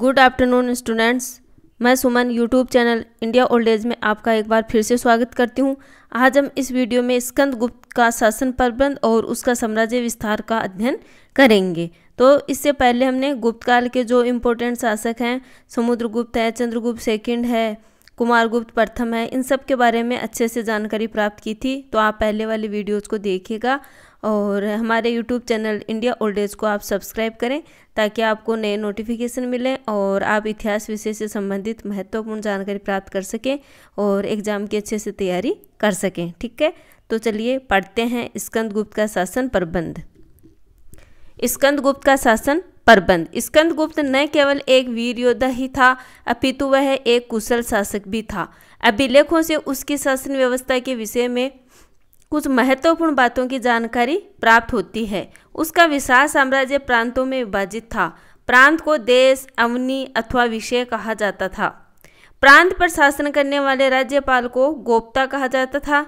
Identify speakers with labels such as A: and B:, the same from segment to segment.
A: Good afternoon students मैं Suman YouTube channel India old age में आपका एक बार फिर से स्वागत करती हूं। आज हम इस वीडियो में स्कंद गुप्त का शासन प्रबंध और उसका साम्राज्य विस्तार का अध्ययन करेंगे तो इससे पहले हमने गुप्त काल के जो इम्पोर्टेंट शासक हैं समुद्रगुप्त है चंद्रगुप्त सेकंड है कुमार गुप्त प्रथम है इन सब के बारे में अच्छे से जानकारी प्राप्त की थी तो आप पहले वाले वीडियोज़ को देखिएगा और हमारे YouTube channel India old age को आप सब्सक्राइब करें ताकि आपको नए नोटिफिकेशन मिलें और आप इतिहास विषय से संबंधित महत्वपूर्ण जानकारी प्राप्त कर सकें और एग्ज़ाम की अच्छे से तैयारी कर सकें ठीक है तो चलिए पढ़ते हैं स्कंद गुप्त का शासन प्रबंध स्कंद गुप्त का शासन प्रबंध स्कंद गुप्त न केवल एक वीर योद्धा ही था अपितु वह एक कुशल शासक भी था अभिलेखों से उसकी शासन व्यवस्था के विषय में कुछ महत्वपूर्ण बातों की जानकारी प्राप्त होती है उसका विशाल साम्राज्य प्रांतों में विभाजित था प्रांत को देश अवनी अथवा विषय कहा जाता था प्रांत पर शासन करने वाले राज्यपाल को गोप्ता कहा जाता था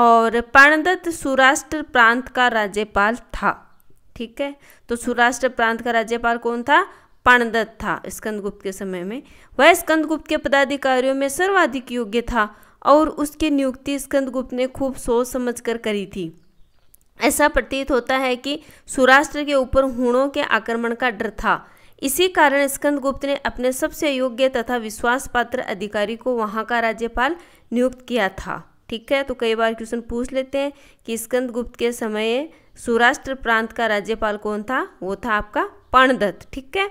A: और पाणदत्त सुराष्ट्र प्रांत का राज्यपाल था ठीक है तो सुराष्ट्र प्रांत का राज्यपाल कौन था पाणदत्त था स्कंदगुप्त के समय में वह स्कंदगुप्त के पदाधिकारियों में सर्वाधिक योग्य था और उसकी नियुक्ति स्कंदगुप्त ने खूब सोच समझ कर करी थी ऐसा प्रतीत होता है कि सुराष्ट्र के ऊपर हुणों के आक्रमण का डर था इसी कारण स्कंदगुप्त ने अपने सबसे योग्य तथा विश्वास पात्र अधिकारी को वहाँ का राज्यपाल नियुक्त किया था ठीक है तो कई बार क्वेश्चन पूछ लेते हैं कि स्कंदगुप्त के समय सौराष्ट्र प्रांत का राज्यपाल कौन था वो था आपका पणदत्त ठीक है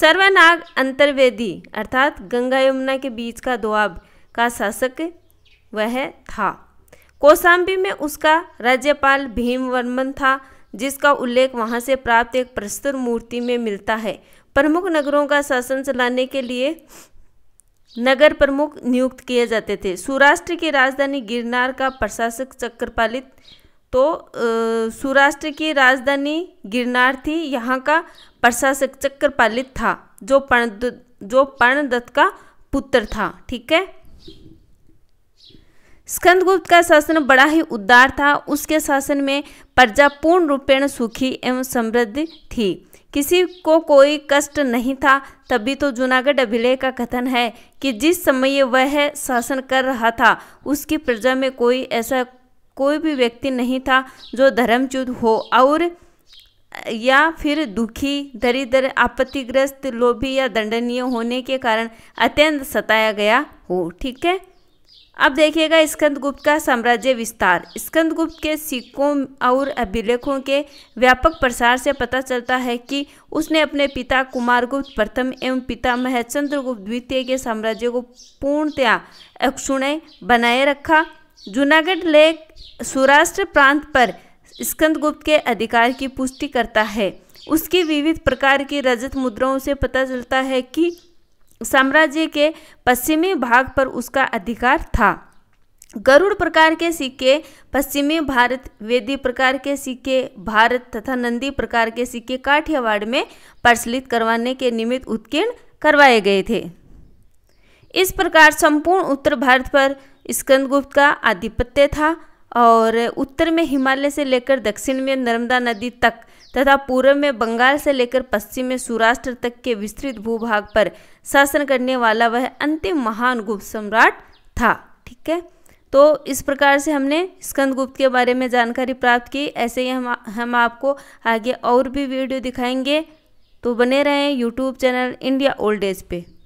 A: सर्वनाग अंतर्वेदी अर्थात गंगा यमुना के बीच का दोआब का शासक वह था कौशाम्बी में उसका राज्यपाल भीमवर्मन था जिसका उल्लेख वहां से प्राप्त एक प्रस्तुत मूर्ति में मिलता है प्रमुख नगरों का शासन चलाने के लिए नगर प्रमुख नियुक्त किए जाते थे सौराष्ट्र की राजधानी गिरनार का प्रशासक चक्रपालित तो सौराष्ट्र की राजधानी गिरनार थी यहाँ का प्रशासक चक्रपालित था जो पर्ण जो पर्णदत्त का पुत्र था ठीक है स्कंदगुप्त का शासन बड़ा ही उदार था उसके शासन में प्रजा पूर्ण रूपेण सुखी एवं समृद्ध थी किसी को कोई कष्ट नहीं था तभी तो जूनागढ़ अभिलेख का कथन है कि जिस समय वह शासन कर रहा था उसकी प्रजा में कोई ऐसा कोई भी व्यक्ति नहीं था जो धर्मच्युत हो और या फिर दुखी दरिद्र आपत्तिग्रस्त लोभी या दंडनीय होने के कारण अत्यंत सताया गया हो ठीक है अब देखिएगा स्कंदगुप्त का साम्राज्य विस्तार स्कंदगुप्त के सिक्कों और अभिलेखों के व्यापक प्रसार से पता चलता है कि उसने अपने पिता कुमारगुप्त प्रथम एवं पिता महचंद्रगुप्त द्वितीय के साम्राज्य को पूर्णतया अक्षुणय बनाए रखा जूनागढ़ लेख सौराष्ट्र प्रांत पर स्कंदगुप्त के अधिकार की पुष्टि करता है उसकी विविध प्रकार की रजत मुद्राओं से पता चलता है कि साम्राज्य के पश्चिमी भाग पर उसका अधिकार था गरुड़ प्रकार के सिक्के पश्चिमी भारत वेदी प्रकार के सिक्के भारत तथा नंदी प्रकार के सिक्के काठियावाड़ में प्रचलित करवाने के निमित्त उत्कीर्ण करवाए गए थे इस प्रकार संपूर्ण उत्तर भारत पर स्कंदगुप्त का आधिपत्य था और उत्तर में हिमालय से लेकर दक्षिण में नर्मदा नदी तक तथा पूर्व में बंगाल से लेकर पश्चिम में सौराष्ट्र तक के विस्तृत भूभाग पर शासन करने वाला वह अंतिम महान गुप्त सम्राट था ठीक है तो इस प्रकार से हमने स्कंदगुप्त के बारे में जानकारी प्राप्त की ऐसे ही हम हम आपको आगे और भी वीडियो दिखाएंगे तो बने रहें YouTube channel India old age पे